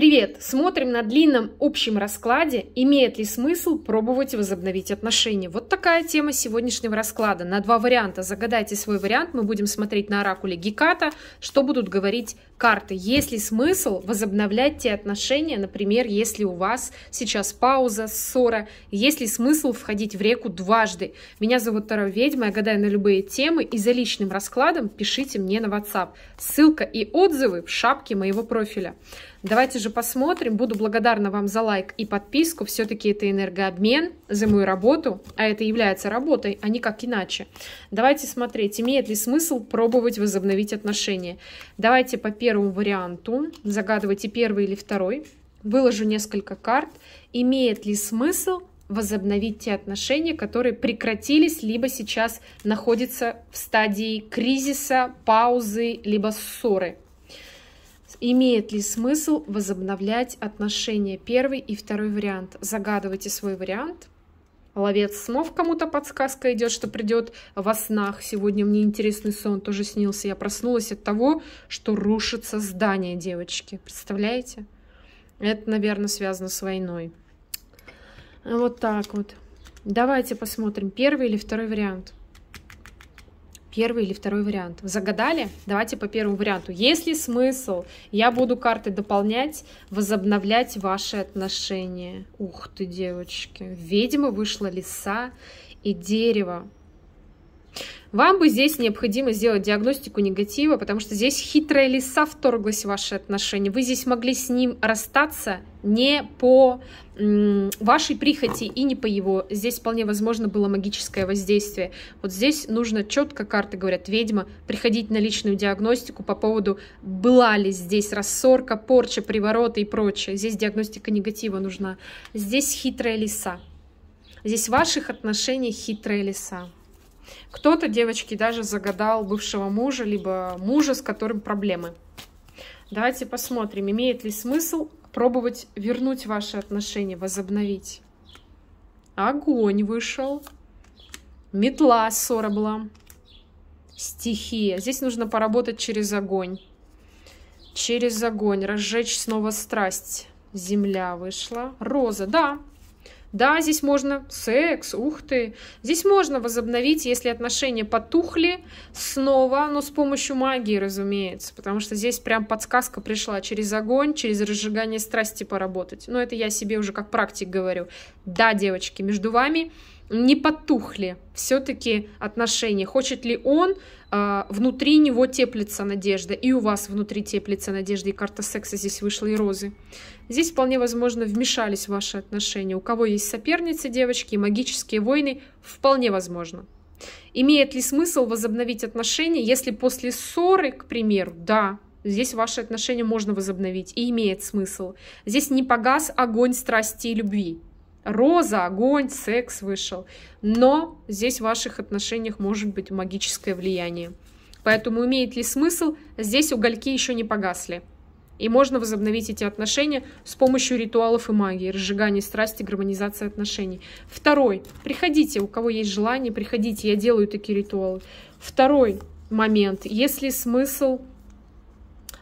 Привет! Смотрим на длинном общем раскладе, имеет ли смысл пробовать возобновить отношения. Вот такая тема сегодняшнего расклада. На два варианта. Загадайте свой вариант. Мы будем смотреть на оракуле Геката, что будут говорить карты. Есть ли смысл возобновлять те отношения, например, если у вас сейчас пауза, ссора, есть ли смысл входить в реку дважды. Меня зовут Тара Ведьма, я гадаю на любые темы и за личным раскладом пишите мне на WhatsApp. Ссылка и отзывы в шапке моего профиля. Давайте же посмотрим. Буду благодарна вам за лайк и подписку. Все-таки это энергообмен за мою работу, а это является работой, а не как иначе. Давайте смотреть, имеет ли смысл пробовать возобновить отношения. Давайте по первому варианту. Загадывайте первый или второй. Выложу несколько карт. Имеет ли смысл возобновить те отношения, которые прекратились, либо сейчас находятся в стадии кризиса, паузы, либо ссоры. Имеет ли смысл возобновлять отношения? Первый и второй вариант. Загадывайте свой вариант. Ловец снов кому-то подсказка идет, что придет во снах. Сегодня мне интересный сон тоже снился. Я проснулась от того, что рушится здание, девочки. Представляете? Это, наверное, связано с войной. Вот так вот. Давайте посмотрим первый или второй вариант первый или второй вариант. Загадали? Давайте по первому варианту. Есть ли смысл? Я буду карты дополнять, возобновлять ваши отношения. Ух ты, девочки. Ведьма вышла лиса и дерево. Вам бы здесь необходимо сделать диагностику негатива, потому что здесь хитрая лиса вторглась в ваши отношения. Вы здесь могли с ним расстаться не по вашей прихоти и не по его. Здесь вполне возможно было магическое воздействие. Вот здесь нужно четко, карты говорят, ведьма, приходить на личную диагностику по поводу, была ли здесь рассорка, порча, привороты и прочее. Здесь диагностика негатива нужна. Здесь хитрая лиса. Здесь в ваших отношениях хитрая лиса. Кто-то, девочки, даже загадал бывшего мужа, либо мужа, с которым проблемы. Давайте посмотрим, имеет ли смысл пробовать вернуть ваши отношения, возобновить. Огонь вышел. Метла ссора была. Стихия. Здесь нужно поработать через огонь. Через огонь. Разжечь снова страсть. Земля вышла. Роза. Да, да, здесь можно секс, ух ты. Здесь можно возобновить, если отношения потухли, снова, но с помощью магии, разумеется. Потому что здесь прям подсказка пришла через огонь, через разжигание страсти поработать. Но это я себе уже как практик говорю. Да, девочки, между вами не потухли все-таки отношения? Хочет ли он, э, внутри него теплится надежда, и у вас внутри теплится надежда, и карта секса здесь вышла, и розы. Здесь вполне возможно вмешались ваши отношения. У кого есть соперницы, девочки, магические войны, вполне возможно. Имеет ли смысл возобновить отношения, если после ссоры, к примеру, да, Здесь ваши отношения можно возобновить и имеет смысл. Здесь не погас огонь страсти и любви. Роза, огонь, секс вышел. Но здесь в ваших отношениях может быть магическое влияние. Поэтому имеет ли смысл? Здесь угольки еще не погасли. И можно возобновить эти отношения с помощью ритуалов и магии, разжигание страсти, гармонизация отношений. Второй. Приходите, у кого есть желание, приходите, я делаю такие ритуалы. Второй момент. Если смысл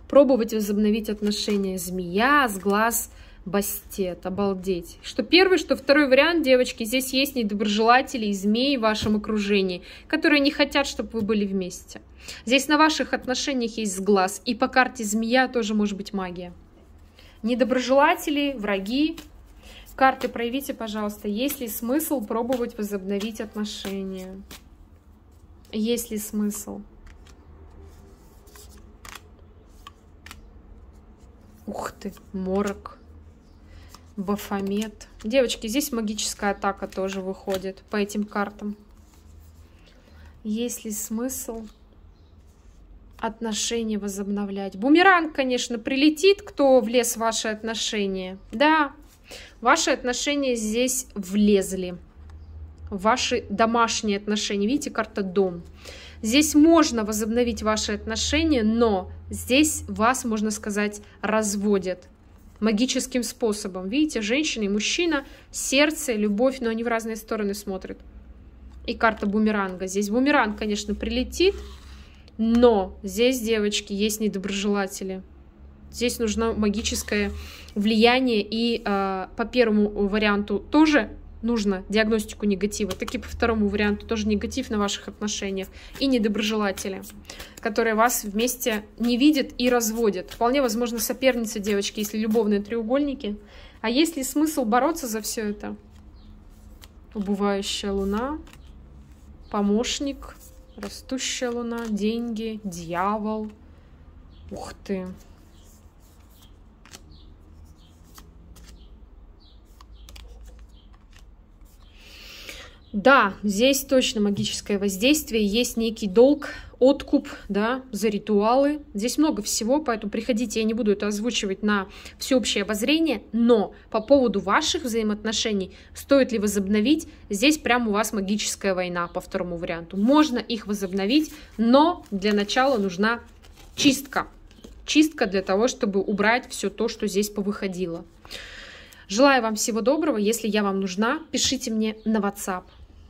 пробовать возобновить отношения змея с глаз Бастет, обалдеть. Что первый, что второй вариант, девочки, здесь есть недоброжелатели и змеи в вашем окружении, которые не хотят, чтобы вы были вместе. Здесь на ваших отношениях есть сглаз, и по карте змея тоже может быть магия. Недоброжелатели, враги. Карты проявите, пожалуйста, есть ли смысл пробовать возобновить отношения. Есть ли смысл? Ух ты, морок. Бафомет. Девочки, здесь магическая атака тоже выходит по этим картам. Есть ли смысл отношения возобновлять? Бумеранг, конечно, прилетит, кто влез в ваши отношения. Да, ваши отношения здесь влезли. Ваши домашние отношения. Видите, карта «Дом». Здесь можно возобновить ваши отношения, но здесь вас, можно сказать, разводят магическим способом. Видите, женщина и мужчина, сердце, любовь, но они в разные стороны смотрят. И карта бумеранга. Здесь бумеранг, конечно, прилетит, но здесь, девочки, есть недоброжелатели. Здесь нужно магическое влияние, и э, по первому варианту тоже нужно диагностику негатива, так и по второму варианту тоже негатив на ваших отношениях и недоброжелатели которые вас вместе не видят и разводят. Вполне возможно соперницы девочки, если любовные треугольники. А есть ли смысл бороться за все это? Убывающая луна, помощник, растущая луна, деньги, дьявол. Ух ты! Да, здесь точно магическое воздействие, есть некий долг, откуп, да, за ритуалы. Здесь много всего, поэтому приходите, я не буду это озвучивать на всеобщее обозрение, но по поводу ваших взаимоотношений, стоит ли возобновить, здесь прям у вас магическая война по второму варианту. Можно их возобновить, но для начала нужна чистка. Чистка для того, чтобы убрать все то, что здесь повыходило. Желаю вам всего доброго. Если я вам нужна, пишите мне на WhatsApp.